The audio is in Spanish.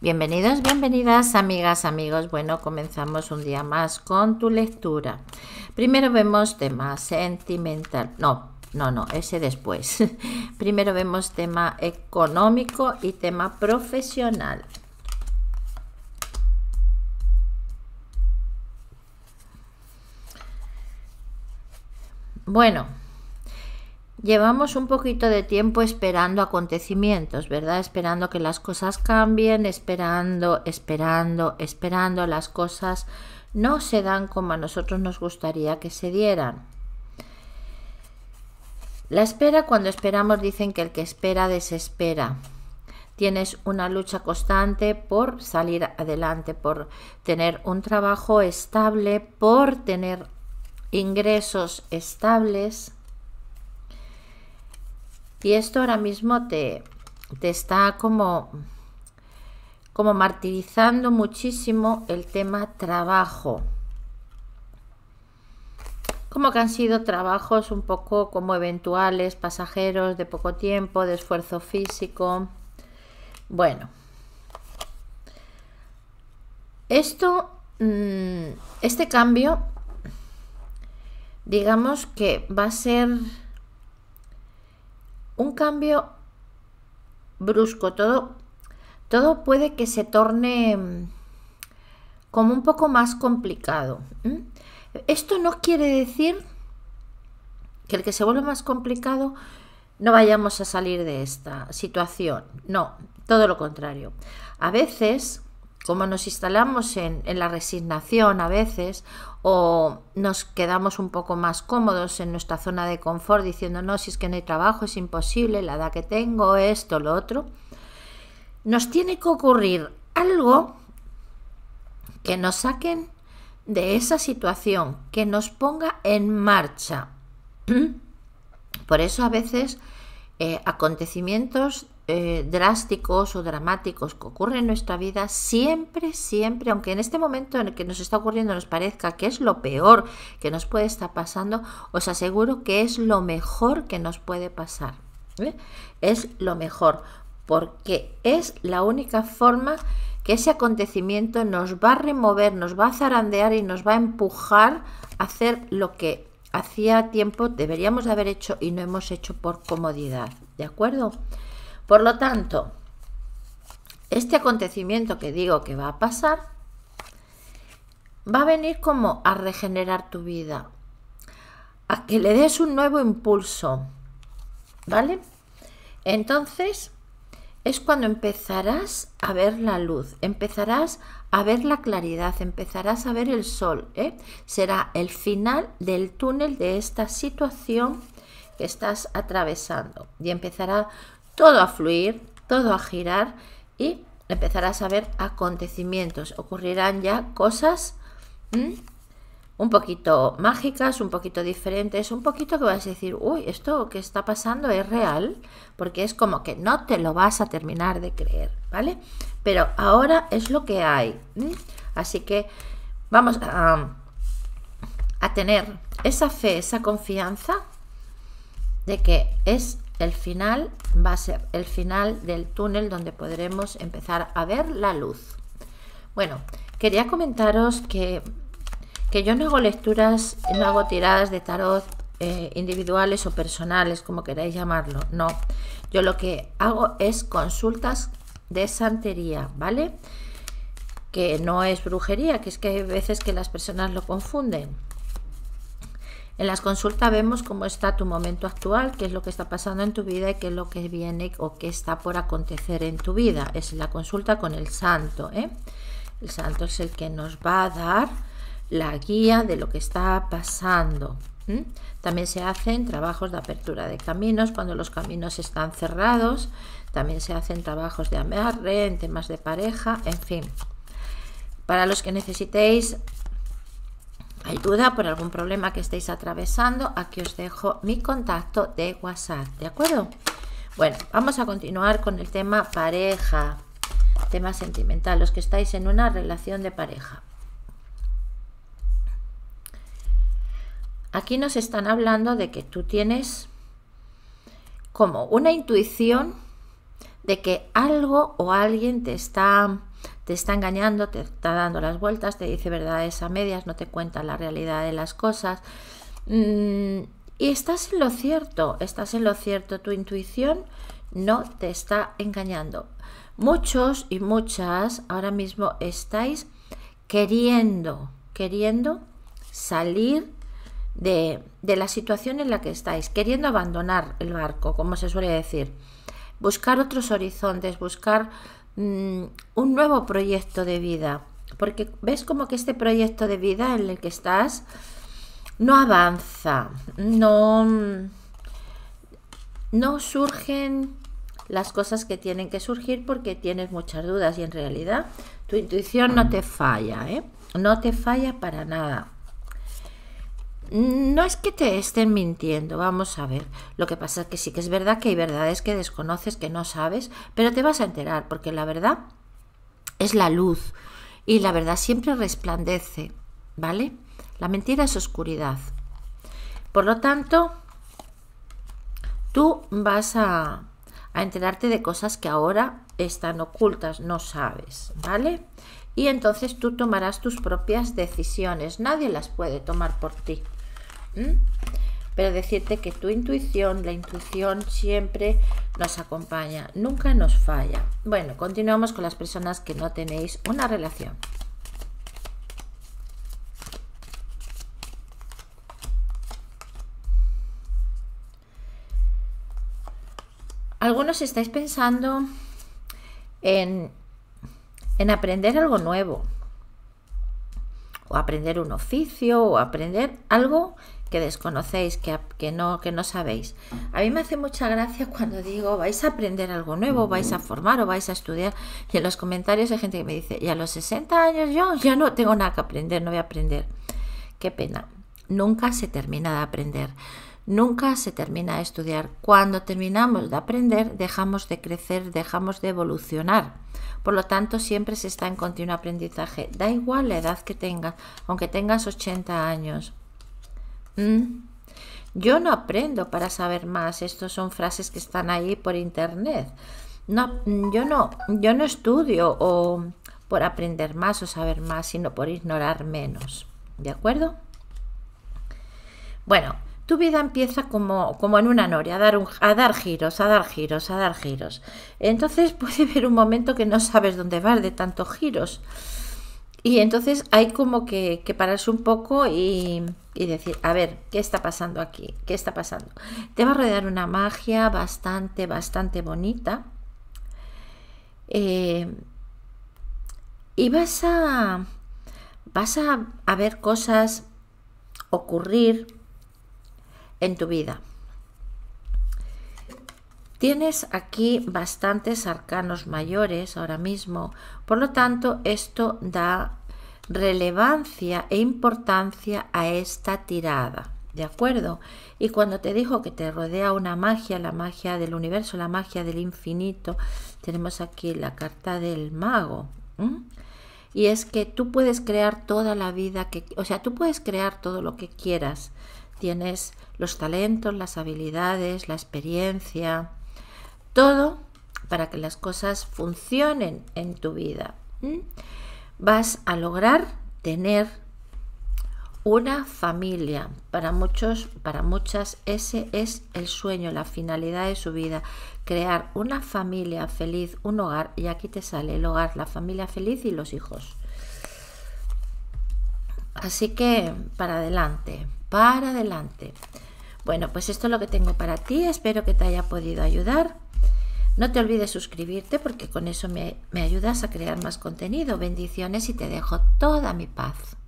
Bienvenidos, bienvenidas, amigas, amigos. Bueno, comenzamos un día más con tu lectura. Primero vemos tema sentimental. No, no, no, ese después. Primero vemos tema económico y tema profesional. Bueno, Llevamos un poquito de tiempo esperando acontecimientos, ¿verdad? Esperando que las cosas cambien, esperando, esperando, esperando. Las cosas no se dan como a nosotros nos gustaría que se dieran. La espera, cuando esperamos, dicen que el que espera desespera. Tienes una lucha constante por salir adelante, por tener un trabajo estable, por tener ingresos estables y esto ahora mismo te, está como, como martirizando muchísimo el tema trabajo. Como que han sido trabajos un poco como eventuales, pasajeros, de poco tiempo, de esfuerzo físico. Bueno, esto, mm, este cambio, digamos que va a ser un cambio brusco, todo, todo puede que se torne mm, como un poco más complicado. Esto no quiere decir que el que se vuelve más complicado no vayamos a salir de esta situación. No, todo lo contrario. A veces como nos instalamos en, la resignación a veces o nos quedamos un poco más cómodos en nuestra zona de confort diciendo no, si es que no hay trabajo, es imposible, la edad que tengo, esto, lo otro, nos tiene que ocurrir algo que nos saquen de esa situación, que nos ponga en marcha. Por eso a veces eh, acontecimientos eh, drásticos o dramáticos que ocurren en nuestra vida, siempre, siempre, aunque en este momento en el que nos está ocurriendo nos parezca que es lo peor que nos puede estar pasando, os aseguro que es lo mejor que nos puede pasar. ¿eh? Es lo mejor, porque es la única forma que ese acontecimiento nos va a remover, nos va a zarandear y nos va a empujar a hacer lo que hacía tiempo deberíamos de haber hecho y no hemos hecho por comodidad. ¿De acuerdo? Por lo tanto, este acontecimiento que digo que va a pasar va a venir como a regenerar tu vida, a que le des un nuevo impulso, ¿vale? Entonces es cuando empezarás a ver la luz, empezarás a ver la claridad, empezarás a ver el sol. ¿eh? Será el final del túnel de esta situación que estás atravesando y empezará todo a fluir, todo a girar y empezarás a ver acontecimientos. Ocurrirán ya cosas un poquito mágicas, un poquito diferentes, un poquito que vas a decir, uy, esto que está pasando es real, porque es como que no te lo vas a terminar de creer, ¿vale? Pero ahora es lo que hay. Así que vamos a, a tener esa fe, esa confianza de que es el final va a ser el final del túnel donde podremos empezar a ver la luz. Bueno, quería comentaros que, yo no hago lecturas, no hago tiradas de tarot eh, individuales o personales, como queráis llamarlo, no. Yo lo que hago es consultas de santería, ¿vale? Que no es brujería, que es que hay veces que las personas lo confunden. En las consultas vemos cómo está tu momento actual, qué es lo que está pasando en tu vida y qué es lo que viene o qué está por acontecer en tu vida. Es la consulta con el santo. ¿eh? El santo es el que nos va a dar la guía de lo que está pasando. También se hacen trabajos de apertura de caminos cuando los caminos están cerrados. También se hacen trabajos de amarre en temas de pareja, en fin. Para los que necesitéis hay duda por algún problema que estéis atravesando, aquí os dejo mi contacto de WhatsApp, ¿de acuerdo? Bueno, vamos a continuar con el tema pareja, tema sentimental, los que estáis en una relación de pareja. Aquí nos están hablando de que tú tienes como una intuición de que algo o alguien te está te está engañando, te está dando las vueltas, te dice verdades a medias, no te cuenta la realidad de las cosas. Mm, y estás en lo cierto, estás en lo cierto, tu intuición no te está engañando. Muchos y muchas ahora mismo estáis queriendo, queriendo salir de, de, la situación en la que estáis, queriendo abandonar el barco, como se suele decir, buscar otros horizontes, buscar Mm, un nuevo proyecto de vida, porque ves como que este proyecto de vida en el que estás no avanza, no, mm, no surgen las cosas que tienen que surgir porque tienes muchas dudas y en realidad tu intuición no te falla, ¿eh? no te falla para nada. No es que te estén mintiendo, vamos a ver. Lo que pasa es que sí que es verdad que hay verdades que desconoces, que no sabes, pero te vas a enterar, porque la verdad es la luz y la verdad siempre resplandece, ¿vale? La mentira es oscuridad. Por lo tanto, tú vas a, a enterarte de cosas que ahora están ocultas, no sabes, ¿vale? Y entonces tú tomarás tus propias decisiones, nadie las puede tomar por ti. Pero decirte que tu intuición, la intuición siempre nos acompaña, nunca nos falla. Bueno, continuamos con las personas que no tenéis una relación. Algunos estáis pensando en aprender algo nuevo, o aprender un oficio o aprender algo que desconocéis, que, que, no, que no sabéis. A mí me hace mucha gracia cuando digo, vais a aprender algo nuevo, vais a formar o vais a estudiar. Y en los comentarios hay gente que me dice, y a los 60 años yo ya no tengo nada que aprender, no voy a aprender. Qué pena. Nunca se termina de aprender nunca se termina de estudiar. Cuando terminamos de aprender, dejamos de crecer, dejamos de evolucionar. Por lo tanto, siempre se está en continuo aprendizaje. Da igual la edad que tengas, aunque tengas 80 años. Mm. Yo no aprendo para saber más. Estas son frases que están ahí por internet. No, yo no, yo no estudio o por aprender más o saber más, sino por ignorar menos. ¿De acuerdo? Bueno, tu vida empieza como, como en una noria, a dar, a dar giros, a dar giros, a dar giros. Entonces puede haber un momento que no sabes dónde vas de tantos giros. Y entonces hay como que, que pararse un poco y, decir, a ver, ¿qué está pasando aquí? ¿Qué está pasando? Te va a rodear una magia bastante, bastante bonita. Eh, y vas a, vas a, a ver cosas ocurrir en tu vida. Tienes aquí bastantes arcanos mayores ahora mismo, por lo tanto esto da relevancia e importancia a esta tirada, ¿de acuerdo? Y cuando te dijo que te rodea una magia, la magia del universo, la magia del infinito, tenemos aquí la carta del mago. Y es que tú puedes crear toda la vida que, o sea, tú puedes crear todo lo que quieras tienes los talentos, las habilidades, la experiencia, todo para que las cosas funcionen en tu vida. Vas a lograr tener una familia. Para muchos, para muchas, ese es el sueño, la finalidad de su vida. Crear una familia feliz, un hogar, y aquí te sale el hogar, la familia feliz y los hijos. Así que para adelante, para adelante. Bueno, pues esto es lo que tengo para ti. Espero que te haya podido ayudar. No te olvides suscribirte porque con eso me, me ayudas a crear más contenido. Bendiciones y te dejo toda mi paz.